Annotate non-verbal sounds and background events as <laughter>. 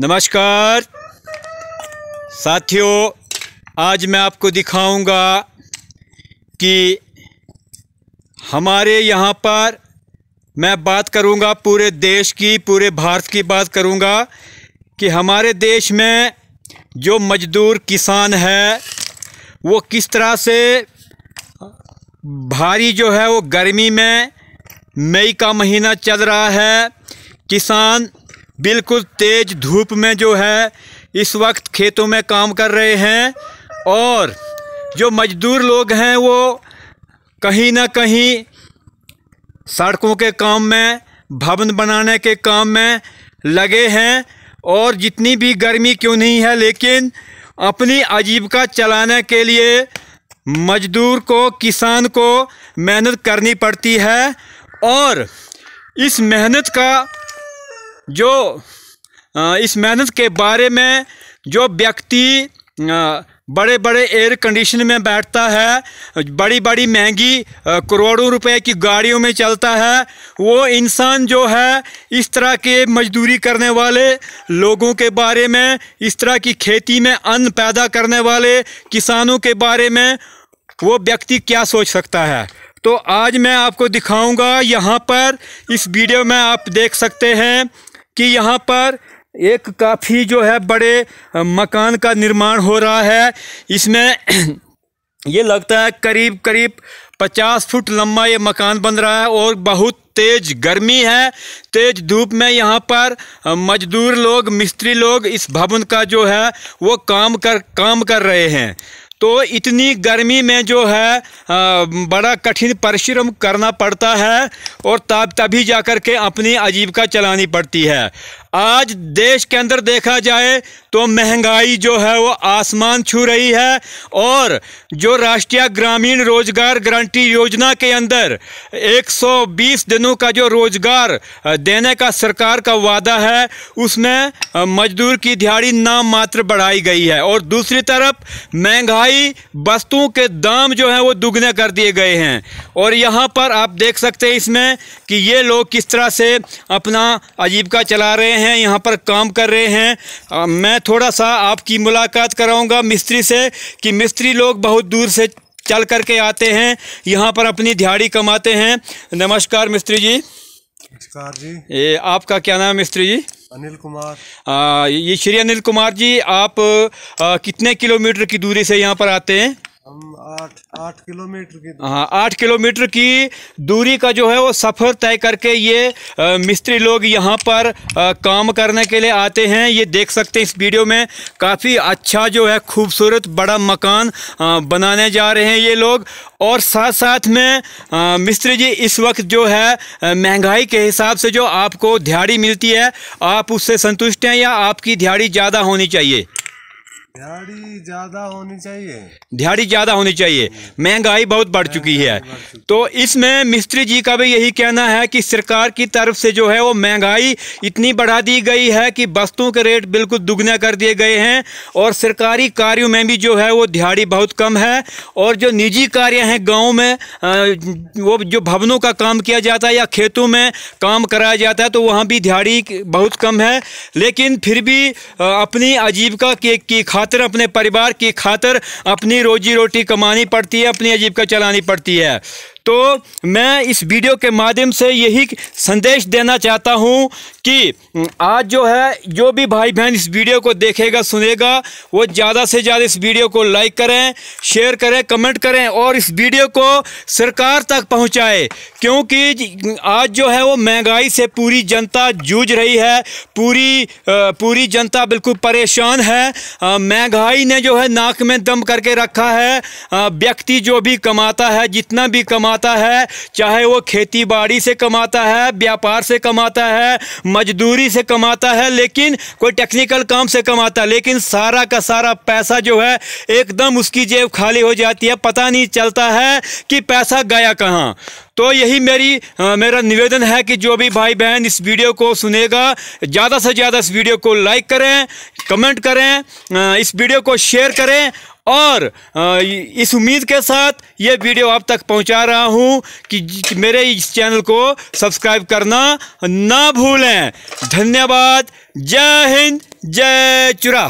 नमस्कार साथियों आज मैं आपको दिखाऊंगा कि हमारे यहाँ पर मैं बात करूंगा पूरे देश की पूरे भारत की बात करूंगा कि हमारे देश में जो मजदूर किसान है वो किस तरह से भारी जो है वो गर्मी में मई का महीना चल रहा है किसान बिल्कुल तेज़ धूप में जो है इस वक्त खेतों में काम कर रहे हैं और जो मज़दूर लोग हैं वो कहीं ना कहीं सड़कों के काम में भवन बनाने के काम में लगे हैं और जितनी भी गर्मी क्यों नहीं है लेकिन अपनी आजीविका चलाने के लिए मजदूर को किसान को मेहनत करनी पड़ती है और इस मेहनत का जो इस मेहनत के बारे में जो व्यक्ति बड़े बड़े एयर कंडीशन में बैठता है बड़ी बड़ी महंगी करोड़ों रुपए की गाड़ियों में चलता है वो इंसान जो है इस तरह के मजदूरी करने वाले लोगों के बारे में इस तरह की खेती में अन्न पैदा करने वाले किसानों के बारे में वो व्यक्ति क्या सोच सकता है तो आज मैं आपको दिखाऊंगा यहाँ पर इस वीडियो में आप देख सकते हैं कि यहाँ पर एक काफ़ी जो है बड़े मकान का निर्माण हो रहा है इसमें <clears throat> ये लगता है करीब करीब पचास फुट लंबा ये मकान बन रहा है और बहुत तेज गर्मी है तेज धूप में यहाँ पर मजदूर लोग मिस्त्री लोग इस भवन का जो है वो काम कर काम कर रहे हैं तो इतनी गर्मी में जो है बड़ा कठिन परिश्रम करना पड़ता है और तब तभी जा के अपनी आजीविका चलानी पड़ती है आज देश के अंदर देखा जाए तो महंगाई जो है वो आसमान छू रही है और जो राष्ट्रीय ग्रामीण रोजगार गारंटी योजना के अंदर 120 दिनों का जो रोजगार देने का सरकार का वादा है उसमें मजदूर की दिहाड़ी नाम मात्र बढ़ाई गई है और दूसरी तरफ महंगाई वस्तुओं के दाम जो है वो दुगने कर दिए गए हैं और यहाँ पर आप देख सकते हैं इसमें कि ये लोग किस तरह से अपना आजीविका चला रहे हैं हैं यहाँ पर काम कर रहे हैं आ, मैं थोड़ा सा आपकी मुलाकात कराऊंगा मिस्त्री से कि मिस्त्री लोग बहुत दूर से चल करके आते हैं यहाँ पर अपनी दिहाड़ी कमाते हैं नमस्कार मिस्त्री जी नमस्कार जी ये आपका क्या नाम है मिस्त्री जी अनिल कुमार आ, ये श्री अनिल कुमार जी आप आ, कितने किलोमीटर की दूरी से यहाँ पर आते हैं आठ आठ किलोमीटर की हाँ आठ किलोमीटर की दूरी का जो है वो सफ़र तय करके ये आ, मिस्त्री लोग यहाँ पर आ, काम करने के लिए आते हैं ये देख सकते हैं इस वीडियो में काफ़ी अच्छा जो है खूबसूरत बड़ा मकान आ, बनाने जा रहे हैं ये लोग और साथ साथ में मिस्त्री जी इस वक्त जो है महंगाई के हिसाब से जो आपको दिहाड़ी मिलती है आप उससे संतुष्ट हैं या आपकी दिहाड़ी ज़्यादा होनी चाहिए ज्यादा होनी चाहिए दिहाड़ी ज्यादा होनी चाहिए महंगाई बहुत बढ़ चुकी है तो इसमें मिस्त्री जी का भी यही कहना है कि सरकार की तरफ से जो है वो महंगाई इतनी बढ़ा दी गई है कि वस्तुओं के रेट बिल्कुल दुगना कर दिए गए हैं और सरकारी कार्यों में भी जो है वो दिहाड़ी बहुत कम है और जो निजी कार्य हैं गाँव में वो जो भवनों का काम किया जाता है या खेतों में काम कराया जाता है तो वहाँ भी दिहाड़ी बहुत कम है लेकिन फिर भी अपनी आजीविका के की खातर अपने परिवार की खातर अपनी रोजी रोटी कमानी पड़ती है अपनी अजीब का चलानी पड़ती है तो मैं इस वीडियो के माध्यम से यही संदेश देना चाहता हूँ कि आज जो है जो भी भाई बहन इस वीडियो को देखेगा सुनेगा वो ज़्यादा से ज़्यादा इस वीडियो को लाइक करें शेयर करें कमेंट करें और इस वीडियो को सरकार तक पहुँचाए क्योंकि आज जो है वो महंगाई से पूरी जनता जूझ रही है पूरी पूरी जनता बिल्कुल परेशान है महंगाई ने जो है नाक में दम करके रखा है व्यक्ति जो भी कमाता है जितना भी कमा कमाता है चाहे वो खेती बाड़ी से कमाता है व्यापार से कमाता है मजदूरी से कमाता है लेकिन कोई टेक्निकल काम से कमाता है लेकिन सारा का सारा पैसा जो है एकदम उसकी जेब खाली हो जाती है पता नहीं चलता है कि पैसा गया कहाँ तो यही मेरी आ, मेरा निवेदन है कि जो भी भाई बहन इस वीडियो को सुनेगा ज़्यादा से ज़्यादा इस वीडियो को लाइक करें कमेंट करें आ, इस वीडियो को शेयर करें और इस उम्मीद के साथ ये वीडियो आप तक पहुंचा रहा हूं कि मेरे इस चैनल को सब्सक्राइब करना ना भूलें धन्यवाद जय हिंद जय चुरा